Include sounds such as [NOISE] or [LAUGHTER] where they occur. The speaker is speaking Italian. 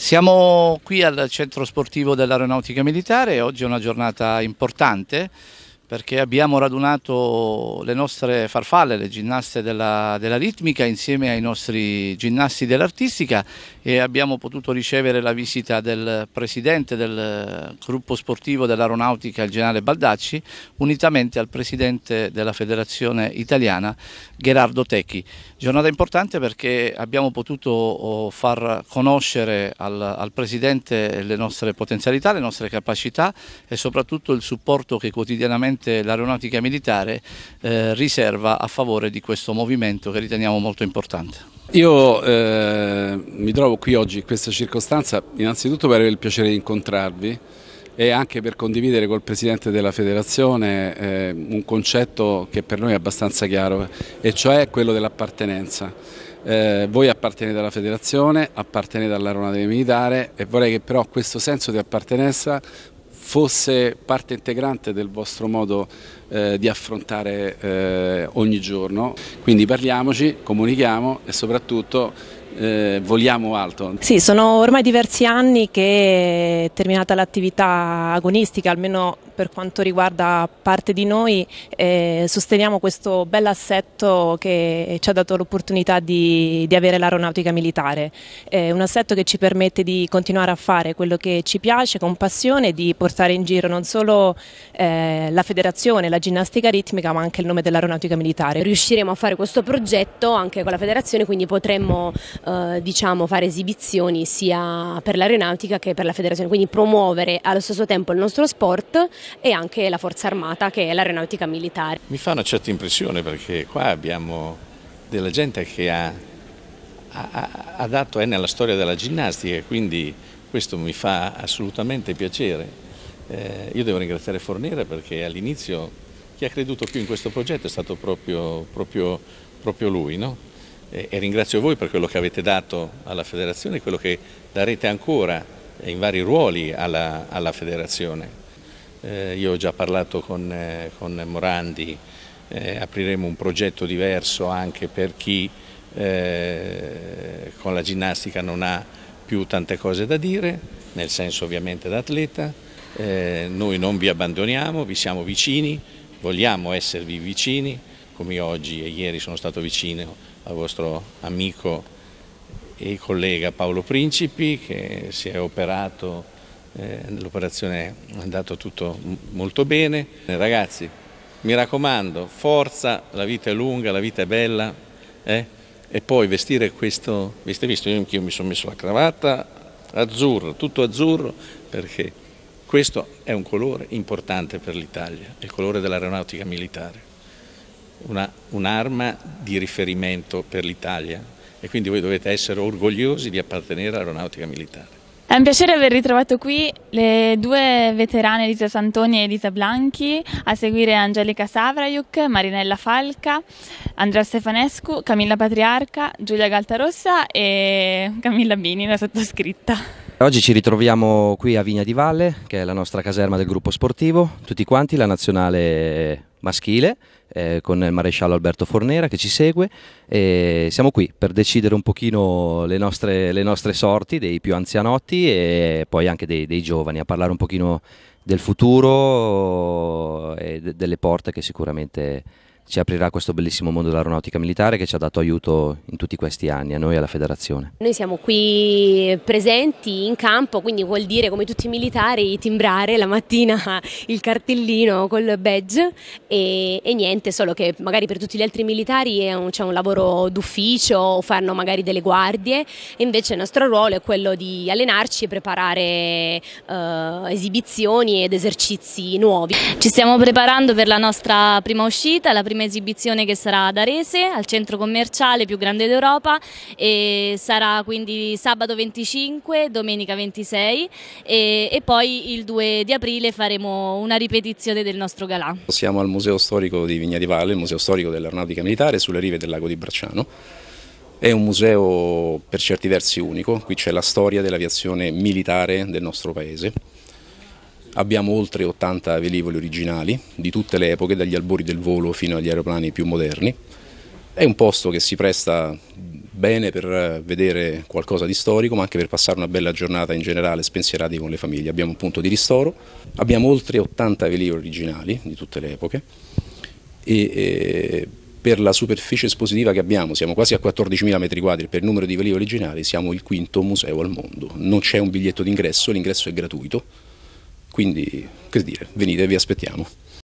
Siamo qui al centro sportivo dell'aeronautica militare, oggi è una giornata importante perché abbiamo radunato le nostre farfalle, le ginnaste della, della ritmica insieme ai nostri ginnasti dell'artistica e abbiamo potuto ricevere la visita del presidente del gruppo sportivo dell'aeronautica, il generale Baldacci, unitamente al presidente della federazione italiana, Gerardo Tecchi. Giornata importante perché abbiamo potuto oh, far conoscere al, al presidente le nostre potenzialità, le nostre capacità e soprattutto il supporto che quotidianamente sicuramente l'aeronautica militare eh, riserva a favore di questo movimento che riteniamo molto importante. Io eh, mi trovo qui oggi in questa circostanza innanzitutto per avere il piacere di incontrarvi e anche per condividere col Presidente della Federazione eh, un concetto che per noi è abbastanza chiaro e cioè quello dell'appartenenza. Eh, voi appartenete alla Federazione, appartenete all'aeronautica militare e vorrei che però questo senso di appartenenza fosse parte integrante del vostro modo eh, di affrontare eh, ogni giorno. Quindi parliamoci, comunichiamo e soprattutto eh, voliamo alto. Sì, sono ormai diversi anni che è terminata l'attività agonistica, almeno per quanto riguarda parte di noi eh, sosteniamo questo bell'assetto che ci ha dato l'opportunità di, di, avere l'aeronautica militare, eh, un assetto che ci permette di continuare a fare quello che ci piace con passione, di portare in giro non solo eh, la federazione, la ginnastica ritmica ma anche il nome dell'aeronautica militare. Riusciremo a fare questo progetto anche con la federazione quindi potremmo eh, diciamo, fare esibizioni sia per l'aeronautica che per la federazione, quindi promuovere allo stesso tempo il nostro sport e anche la Forza Armata che è l'aeronautica militare. Mi fa una certa impressione perché qua abbiamo della gente che ha, ha, ha dato è nella storia della ginnastica, quindi questo mi fa assolutamente piacere. Eh, io devo ringraziare Fornera perché all'inizio chi ha creduto più in questo progetto è stato proprio, proprio, proprio lui. No? E, e, ringrazio voi per quello che avete dato alla federazione e quello che darete ancora eh, in vari ruoli alla, alla federazione. Eh, io ho già parlato con, eh, con Morandi, eh, apriremo un progetto diverso anche per chi eh, con la ginnastica non ha più tante cose da dire, nel senso ovviamente da atleta. Eh, noi non vi abbandoniamo, vi siamo vicini, vogliamo esservi vicini, come io oggi e ieri sono stato vicino al vostro amico e collega Paolo Principi che si è operato eh, l'operazione è andata tutto molto bene. Eh, ragazzi, mi raccomando, forza, la vita è lunga, la vita è bella. Eh? E poi vestire questo, avete visto, io, anch'io mi sono messo la cravatta azzurro, tutto azzurro, perché questo è un colore importante per l'Italia, il colore dell'aeronautica militare, un'arma un di riferimento per l'Italia e quindi voi dovete essere orgogliosi di appartenere all'aeronautica militare un piacere aver ritrovato qui le due veterane Elisa Santoni e Elisa Blanchi, a seguire Angelica Savrajuk, Marinella Falca, Andrea Stefanescu, Camilla Patriarca, Giulia Galtarossa e Camilla Bini, la sottoscritta. Oggi ci ritroviamo qui a Vigna di Valle, che è la nostra caserma del gruppo sportivo, tutti quanti, la nazionale maschile eh, con il maresciallo Alberto Fornera che ci segue e siamo qui per decidere un pochino le nostre, le nostre sorti dei più anzianotti e poi anche dei, dei, giovani a parlare un pochino del futuro e delle porte che sicuramente ci aprirà questo bellissimo mondo dell'aeronautica militare che ci ha dato aiuto in tutti questi anni, a noi e alla federazione. Noi siamo qui presenti in campo, quindi vuol dire come tutti i militari timbrare la mattina [LAUGHS] il cartellino col badge e, e niente, solo che magari per tutti gli altri militari c'è un, cioè un lavoro d'ufficio o fanno magari delle guardie, invece il nostro ruolo è quello di allenarci e preparare eh, esibizioni ed esercizi nuovi. Ci stiamo preparando per la nostra prima uscita, la prima prima esibizione che sarà ad Arese, al centro commerciale più grande d'Europa e sarà quindi sabato 25, domenica 26 e, e, poi il 2 di aprile faremo una ripetizione del nostro galà. Siamo al Museo Storico di Vigna di Valle, il Museo Storico dell'Aeronautica Militare sulle rive del lago di Bracciano. È un museo per certi versi unico, qui c'è la storia dell'aviazione militare del nostro paese Abbiamo oltre 80 velivoli originali di tutte le epoche, dagli albori del volo fino agli aeroplani più moderni. È un posto che si presta bene per eh, vedere qualcosa di storico ma anche per passare una bella giornata in generale spensierati con le famiglie. Abbiamo un punto di ristoro, abbiamo oltre 80 velivoli originali di tutte le epoche e, e per la superficie espositiva che abbiamo, siamo quasi a 14.000 metri quadri per il numero di velivoli originali, siamo il quinto museo al mondo. Non c'è un biglietto d'ingresso, l'ingresso è gratuito. Quindi, che dire, venite, vi aspettiamo.